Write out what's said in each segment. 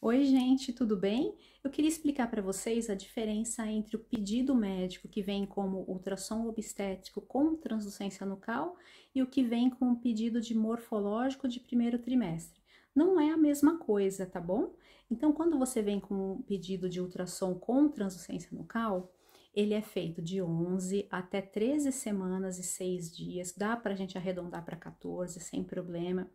Oi, gente, tudo bem? Eu queria explicar para vocês a diferença entre o pedido médico que vem como ultrassom obstétrico com translucência nucal e o que vem com o pedido de morfológico de primeiro trimestre. Não é a mesma coisa, tá bom? Então, quando você vem com um pedido de ultrassom com translucência nucal, ele é feito de 11 até 13 semanas e 6 dias, dá para a gente arredondar para 14 sem problema.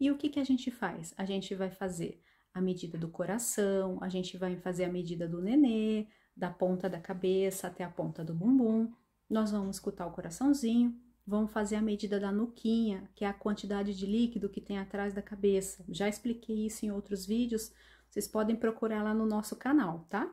E o que, que a gente faz? A gente vai fazer a medida do coração, a gente vai fazer a medida do nenê, da ponta da cabeça até a ponta do bumbum. Nós vamos escutar o coraçãozinho, vamos fazer a medida da nuquinha, que é a quantidade de líquido que tem atrás da cabeça. Já expliquei isso em outros vídeos, vocês podem procurar lá no nosso canal, tá?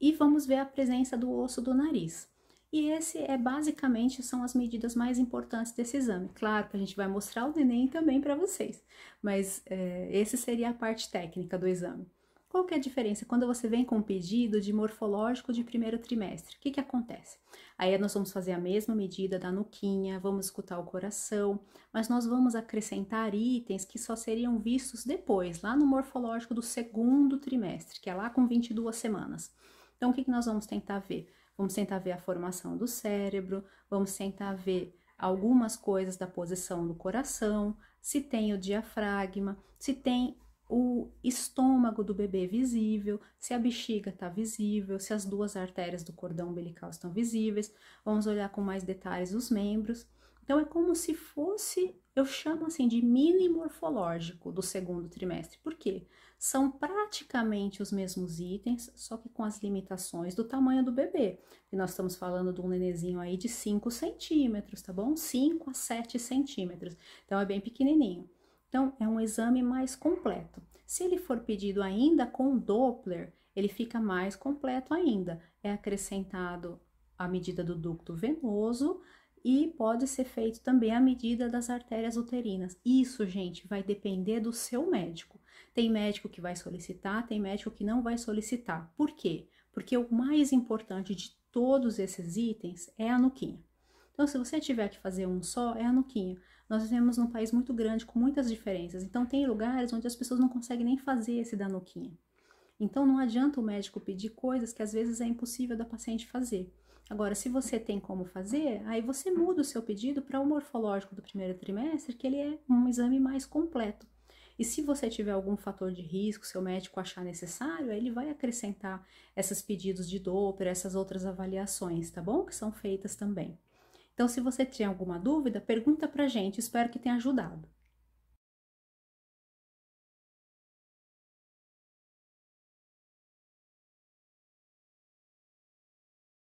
E vamos ver a presença do osso do nariz. E esse é basicamente são as medidas mais importantes desse exame. Claro que a gente vai mostrar o neném também para vocês, mas é, esse seria a parte técnica do exame. Qual que é a diferença quando você vem com um pedido de morfológico de primeiro trimestre? O que, que acontece? Aí nós vamos fazer a mesma medida da nuquinha, vamos escutar o coração, mas nós vamos acrescentar itens que só seriam vistos depois, lá no morfológico do segundo trimestre, que é lá com 22 semanas. Então, o que, que nós vamos tentar ver? Vamos tentar ver a formação do cérebro, vamos tentar ver algumas coisas da posição do coração, se tem o diafragma, se tem o estômago do bebê visível, se a bexiga está visível, se as duas artérias do cordão umbilical estão visíveis. Vamos olhar com mais detalhes os membros. Então é como se fosse, eu chamo assim de mini morfológico do segundo trimestre. Por quê? São praticamente os mesmos itens, só que com as limitações do tamanho do bebê. E nós estamos falando de um nenenzinho aí de 5 centímetros, tá bom? 5 a 7 centímetros. Então é bem pequenininho. Então é um exame mais completo. Se ele for pedido ainda com Doppler, ele fica mais completo ainda. É acrescentado a medida do ducto venoso, e pode ser feito também a medida das artérias uterinas. Isso, gente, vai depender do seu médico. Tem médico que vai solicitar, tem médico que não vai solicitar. Por quê? Porque o mais importante de todos esses itens é a nuquinha. Então, se você tiver que fazer um só, é a nuquinha. Nós vivemos num país muito grande, com muitas diferenças. Então, tem lugares onde as pessoas não conseguem nem fazer esse da nuquinha. Então, não adianta o médico pedir coisas que às vezes é impossível da paciente fazer. Agora, se você tem como fazer, aí você muda o seu pedido para o morfológico do primeiro trimestre, que ele é um exame mais completo. E se você tiver algum fator de risco, seu médico achar necessário, aí ele vai acrescentar esses pedidos de Doppler, essas outras avaliações, tá bom? Que são feitas também. Então, se você tem alguma dúvida, pergunta pra gente. Espero que tenha ajudado.